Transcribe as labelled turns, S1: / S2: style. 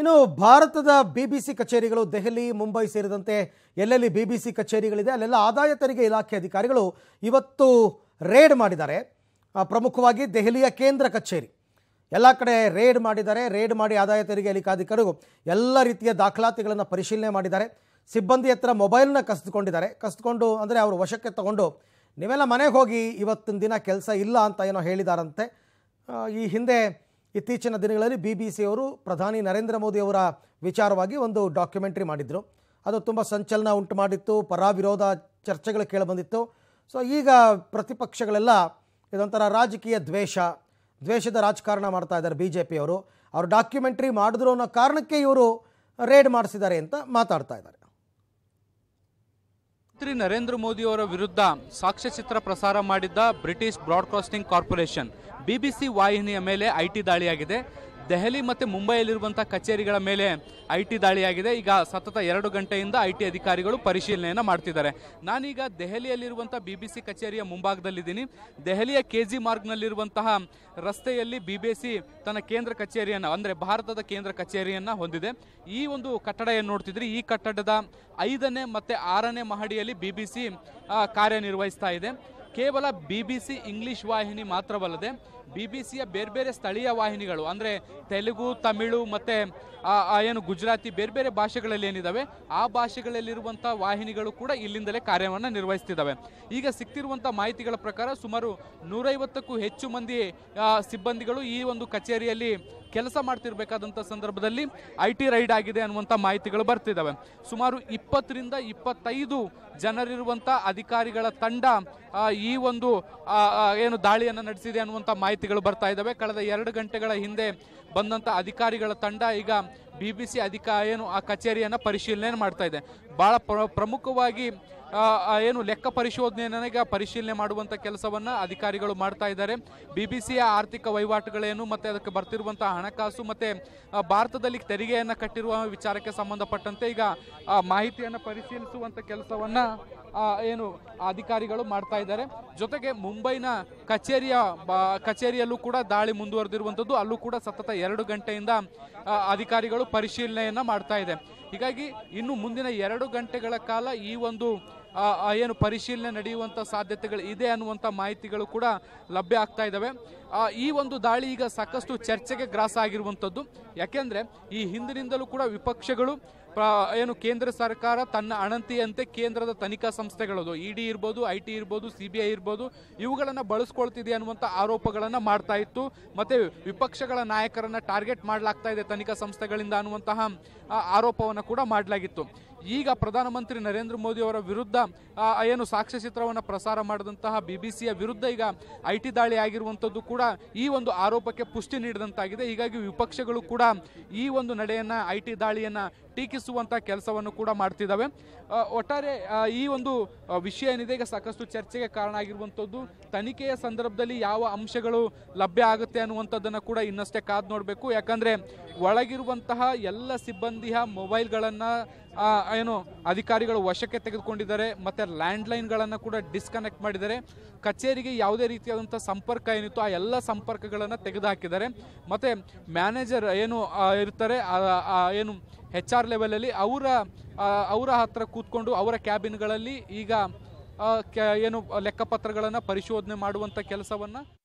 S1: ಇನ್ನು ಭಾರತದ B B C ಕಚೇರಿಗಳು ದೆಹಲಿ ಮುಂಬೈ ಸೇರಿದಂತೆ ಎಲ್ಲೆಲ್ಲಿ ಬಿ ಬಿ ಸಿ ಕಚೇರಿಗಳಿದೆ ಅಲ್ಲೆಲ್ಲ ಆದಾಯ ತೆರಿಗೆ ಇಲಾಖೆ ಅಧಿಕಾರಿಗಳು ಇವತ್ತು ರೇಡ್ ಮಾಡಿದ್ದಾರೆ ಪ್ರಮುಖವಾಗಿ ದೆಹಲಿಯ ಕೇಂದ್ರ ಕಚೇರಿ ಎಲ್ಲ ಕಡೆ ರೇಡ್ ಮಾಡಿದ್ದಾರೆ ರೇಡ್ ಮಾಡಿ ಆದಾಯ ತೆರಿಗೆ ಅಧಿಕಾರಿಗಳು ಎಲ್ಲ ರೀತಿಯ ದಾಖಲಾತಿಗಳನ್ನು ಪರಿಶೀಲನೆ ಮಾಡಿದ್ದಾರೆ ಸಿಬ್ಬಂದಿ ಹತ್ರ ಮೊಬೈಲ್ನ ಕಸಿದುಕೊಂಡಿದ್ದಾರೆ ಕಸಿದುಕೊಂಡು ಅಂದರೆ ಅವರು ವಶಕ್ಕೆ ತಗೊಂಡು ನೀವೆಲ್ಲ ಮನೆಗೆ ಹೋಗಿ ಇವತ್ತಿನ ದಿನ ಕೆಲಸ ಇಲ್ಲ ಅಂತ ಏನೋ ಹೇಳಿದಾರಂತೆ ಈ ಹಿಂದೆ ಇತ್ತೀಚಿನ ದಿನಗಳಲ್ಲಿ ಬಿ ಬಿ ಸಿಯವರು ಪ್ರಧಾನಿ ನರೇಂದ್ರ ಮೋದಿ ಅವರ ವಿಚಾರವಾಗಿ ಒಂದು ಡಾಕ್ಯುಮೆಂಟ್ರಿ ಮಾಡಿದರು ಅದು ತುಂಬ ಸಂಚಲನ ಉಂಟು ಮಾಡಿತ್ತು ಪರ ವಿರೋಧ ಚರ್ಚೆಗಳು ಕೇಳಿಬಂದಿತ್ತು ಸೊ ಈಗ ಪ್ರತಿಪಕ್ಷಗಳೆಲ್ಲ ಇದೊಂಥರ ರಾಜಕೀಯ ದ್ವೇಷ ದ್ವೇಷದ ರಾಜಕಾರಣ ಮಾಡ್ತಾ ಇದ್ದಾರೆ ಬಿ ಜೆ ಪಿಯವರು ಅವರು ಡಾಕ್ಯುಮೆಂಟ್ರಿ ಮಾಡಿದ್ರು ಅನ್ನೋ ಕಾರಣಕ್ಕೆ ಇವರು ರೇಡ್ ಮಾಡಿಸಿದ್ದಾರೆ ಅಂತ ಮಾತಾಡ್ತಾ ಇದ್ದಾರೆ
S2: ಪ್ರಧಾನಮಂತ್ರಿ ನರೇಂದ್ರ ಮೋದಿ ಅವರ ವಿರುದ್ಧ ಸಾಕ್ಷ್ಯಚಿತ್ರ ಪ್ರಸಾರ ಮಾಡಿದ್ದ ಬ್ರಿಟಿಷ್ ಬ್ರಾಡ್ಕಾಸ್ಟಿಂಗ್ ಕಾರ್ಪೊರೇಷನ್ ಬಿಬಿಸಿ ವಾಹಿನಿಯ ಮೇಲೆ ಐಟಿ ದಾಳಿಯಾಗಿದೆ ದೆಹಲಿ ಮತ್ತು ಮುಂಬೈಯಲ್ಲಿರುವಂಥ ಕಚೇರಿಗಳ ಮೇಲೆ ಐ ಟಿ ದಾಳಿಯಾಗಿದೆ ಈಗ ಸತತ ಎರಡು ಗಂಟೆಯಿಂದ ಐ ಟಿ ಅಧಿಕಾರಿಗಳು ಪರಿಶೀಲನೆಯನ್ನು ಮಾಡ್ತಿದ್ದಾರೆ ನಾನೀಗ ದೆಹಲಿಯಲ್ಲಿರುವಂಥ ಬಿ ಬಿ ಸಿ ಕಚೇರಿಯ ಮುಂಭಾಗದಲ್ಲಿದ್ದೀನಿ ದೆಹಲಿಯ ಕೆ ಜಿ ಮಾರ್ಗ್ನಲ್ಲಿರುವಂತಹ ರಸ್ತೆಯಲ್ಲಿ ಬಿ ಬಿ ಸಿ ತನ್ನ ಕೇಂದ್ರ ಕಚೇರಿಯನ್ನು ಅಂದರೆ ಭಾರತದ ಕೇಂದ್ರ ಕಚೇರಿಯನ್ನು ಹೊಂದಿದೆ ಈ ಒಂದು ಕಟ್ಟಡ ಏನು ನೋಡ್ತಿದ್ರಿ ಈ ಕಟ್ಟಡದ ಐದನೇ ಮತ್ತು ಆರನೇ ಮಹಡಿಯಲ್ಲಿ ಬಿ ಬಿ ಸಿ ಕಾರ್ಯನಿರ್ವಹಿಸ್ತಾ ಇದೆ ಕೇವಲ ಬಿ ಬಿ ಸಿ ಇಂಗ್ಲಿಷ್ ವಾಹಿನಿ ಮಾತ್ರವಲ್ಲದೆ ಬಿಬಿಸಿಯ ಬೇರೆ ಬೇರೆ ಸ್ಥಳೀಯ ವಾಹಿನಿಗಳು ಅಂದರೆ ತೆಲುಗು ತಮಿಳು ಮತ್ತು ಏನು ಗುಜರಾತಿ ಬೇರೆ ಬೇರೆ ಭಾಷೆಗಳಲ್ಲಿ ಏನಿದ್ದಾವೆ ಆ ಭಾಷೆಗಳಲ್ಲಿರುವಂಥ ವಾಹಿನಿಗಳು ಕೂಡ ಇಲ್ಲಿಂದಲೇ ಕಾರ್ಯವನ್ನು ನಿರ್ವಹಿಸ್ತಿದ್ದಾವೆ ಈಗ ಸಿಕ್ತಿರುವಂಥ ಮಾಹಿತಿಗಳ ಪ್ರಕಾರ ಸುಮಾರು ನೂರೈವತ್ತಕ್ಕೂ ಹೆಚ್ಚು ಮಂದಿ ಸಿಬ್ಬಂದಿಗಳು ಈ ಒಂದು ಕಚೇರಿಯಲ್ಲಿ ಕೆಲಸ ಮಾಡ್ತಿರಬೇಕಾದಂಥ ಸಂದರ್ಭದಲ್ಲಿ ಐ ಟಿ ರೈಡ್ ಆಗಿದೆ ಅನ್ನುವಂಥ ಮಾಹಿತಿಗಳು ಬರ್ತಿದ್ದಾವೆ ಸುಮಾರು ಇಪ್ಪತ್ತರಿಂದ ಇಪ್ಪತ್ತೈದು ಜನರಿರುವಂಥ ಅಧಿಕಾರಿಗಳ ತಂಡ ಈ ಒಂದು ಏನು ದಾಳಿಯನ್ನು ನಡೆಸಿದೆ ಅನ್ನುವಂಥ ಮಾಹಿತಿ ಮಾಹಿತಿಗಳು ಬರ್ತಾ ಇದ್ದಾವೆ ಕಳೆದ ಎರಡು ಗಂಟೆಗಳ ಹಿಂದೆ ಬಂದಂಥ ಅಧಿಕಾರಿಗಳ ತಂಡ ಈಗ ಬಿ ಬಿ ಸಿ ಅಧಿಕ ಏನು ಆ ಕಚೇರಿಯನ್ನು ಪರಿಶೀಲನೆ ಮಾಡ್ತಾ ಇದೆ ಭಾಳ ಪ್ರ ಪ್ರಮುಖವಾಗಿ ಏನು ಲೆಕ್ಕ ಪರಿಶೋಧನೆಗೆ ಪರಿಶೀಲನೆ ಮಾಡುವಂಥ ಕೆಲಸವನ್ನು ಅಧಿಕಾರಿಗಳು ಮಾಡ್ತಾ ಇದ್ದಾರೆ ಬಿ ಬಿ ಸಿಯ ಆರ್ಥಿಕ ವಹಿವಾಟುಗಳೇನು ಮತ್ತು ಅದಕ್ಕೆ ಬರ್ತಿರುವಂಥ ಹಣಕಾಸು ಮತ್ತು ಭಾರತದಲ್ಲಿ ತೆರಿಗೆಯನ್ನು ಕಟ್ಟಿರುವ ವಿಚಾರಕ್ಕೆ ಸಂಬಂಧಪಟ್ಟಂತೆ ಈಗ ಮಾಹಿತಿಯನ್ನು ಪರಿಶೀಲಿಸುವಂಥ ಕೆಲಸವನ್ನು ಏನು ಅಧಿಕಾರಿಗಳು ಮಾಡ್ತಾ ಇದ್ದಾರೆ ಜೊತೆಗೆ ಮುಂಬೈನ ಕಚೇರಿಯ ಕಚೇರಿಯಲ್ಲೂ ಕೂಡ ದಾಳಿ ಮುಂದುವರೆದಿರುವಂಥದ್ದು ಅಲ್ಲೂ ಕೂಡ ಸತತ ಎರಡು ಗಂಟೆಯಿಂದ ಅಧಿಕಾರಿಗಳು ಪರಿಶೀಲನೆಯನ್ನ ಪರಿಶೀಲನೆಯನ್ನು ಮಾಡ್ತಾ ಇದೆ ಹೀಗಾಗಿ ಇನ್ನು ಮುಂದಿನ ಎರಡು ಗಂಟೆಗಳ ಕಾಲ ಈ ಒಂದು ಏನು ಪರಿಶೀಲನೆ ನಡೆಯುವಂಥ ಸಾಧ್ಯತೆಗಳು ಇದೆ ಅನ್ನುವಂಥ ಮಾಹಿತಿಗಳು ಕೂಡ ಲಭ್ಯ ಆಗ್ತಾ ಇದ್ದಾವೆ ಈ ಒಂದು ದಾಳಿ ಈಗ ಸಾಕಷ್ಟು ಚರ್ಚೆಗೆ ಗ್ರಾಸ ಆಗಿರುವಂಥದ್ದು ಯಾಕೆಂದರೆ ಈ ಹಿಂದಿನಿಂದಲೂ ಕೂಡ ವಿಪಕ್ಷಗಳು ಏನು ಕೇಂದ್ರ ಸರ್ಕಾರ ತನ್ನ ಅಣತಿಯಂತೆ ಕೇಂದ್ರದ ತನಿಖಾ ಸಂಸ್ಥೆಗಳದು ಇ ಡಿ ಇರ್ಬೋದು ಐ ಟಿ ಇರ್ಬೋದು ಸಿ ಬಿ ಐ ಇರ್ಬೋದು ಇವುಗಳನ್ನು ಬಳಸ್ಕೊಳ್ತಿದೆ ಅನ್ನುವಂಥ ಆರೋಪಗಳನ್ನು ಮಾಡ್ತಾ ಇತ್ತು ಮತ್ತು ವಿಪಕ್ಷಗಳ ನಾಯಕರನ್ನು ಟಾರ್ಗೆಟ್ ಮಾಡಲಾಗ್ತಾ ಇದೆ ತನಿಖಾ ಸಂಸ್ಥೆಗಳಿಂದ ಅನ್ನುವಂತಹ ಆರೋಪವನ್ನು ಕೂಡ ಮಾಡಲಾಗಿತ್ತು ಈಗ ಪ್ರಧಾನಮಂತ್ರಿ ನರೇಂದ್ರ ಮೋದಿ ಅವರ ವಿರುದ್ಧ ಏನು ಸಾಕ್ಷ್ಯಚಿತ್ರವನ್ನು ಪ್ರಸಾರ ಮಾಡಿದಂತಹ ಬಿ ಬಿ ಸಿಯ ವಿರುದ್ಧ ಈಗ ಐ ಟಿ ದಾಳಿ ಆಗಿರುವಂಥದ್ದು ಕೂಡ ಈ ಒಂದು ಆರೋಪಕ್ಕೆ ಪುಷ್ಟಿ ನೀಡಿದಂತಾಗಿದೆ ಹೀಗಾಗಿ ವಿಪಕ್ಷಗಳು ಕೂಡ ಈ ಒಂದು ನಡೆಯನ್ನು ಐ ಟಿ ದಾಳಿಯನ್ನು ಟೀಕಿಸುವಂಥ ಕೆಲಸವನ್ನು ಕೂಡ ಮಾಡ್ತಿದ್ದಾವೆ ಒಟ್ಟಾರೆ ಈ ಒಂದು ವಿಷಯ ಏನಿದೆ ಈಗ ಸಾಕಷ್ಟು ಚರ್ಚೆಗೆ ಕಾರಣ ಆಗಿರುವಂಥದ್ದು ತನಿಖೆಯ ಸಂದರ್ಭದಲ್ಲಿ ಯಾವ ಅಂಶಗಳು ಲಭ್ಯ ಆಗುತ್ತೆ ಅನ್ನುವಂಥದ್ದನ್ನು ಕೂಡ ಇನ್ನಷ್ಟೇ ಕಾದು ನೋಡಬೇಕು ಯಾಕಂದರೆ ಒಳಗಿರುವಂತಹ ಎಲ್ಲ ಸಿಬ್ಬಂದಿಯ ಮೊಬೈಲ್ಗಳನ್ನು ಏನು ಅಧಿಕಾರಿಗಳು ವಶಕ್ಕೆ ತೆಗೆದುಕೊಂಡಿದ್ದಾರೆ ಮತ್ತು ಲ್ಯಾಂಡ್ಲೈನ್ಗಳನ್ನು ಕೂಡ ಡಿಸ್ಕನೆಕ್ಟ್ ಮಾಡಿದ್ದಾರೆ ಕಚೇರಿಗೆ ಯಾವುದೇ ರೀತಿಯಾದಂಥ ಸಂಪರ್ಕ ಏನಿತ್ತು ಆ ಎಲ್ಲ ಸಂಪರ್ಕಗಳನ್ನು ತೆಗೆದುಹಾಕಿದ್ದಾರೆ ಮತ್ತು ಮ್ಯಾನೇಜರ್ ಏನು ಇರ್ತಾರೆ ಏನು ಹೆಚ್ ಆರ್ ಲೆವೆಲಲ್ಲಿ ಅವರ ಅವರ ಹತ್ರ ಕೂತ್ಕೊಂಡು ಅವರ ಕ್ಯಾಬಿನ್ಗಳಲ್ಲಿ ಈಗ ಏನು ಲೆಕ್ಕಪತ್ರಗಳನ್ನು ಪರಿಶೋಧನೆ ಮಾಡುವಂಥ ಕೆಲಸವನ್ನು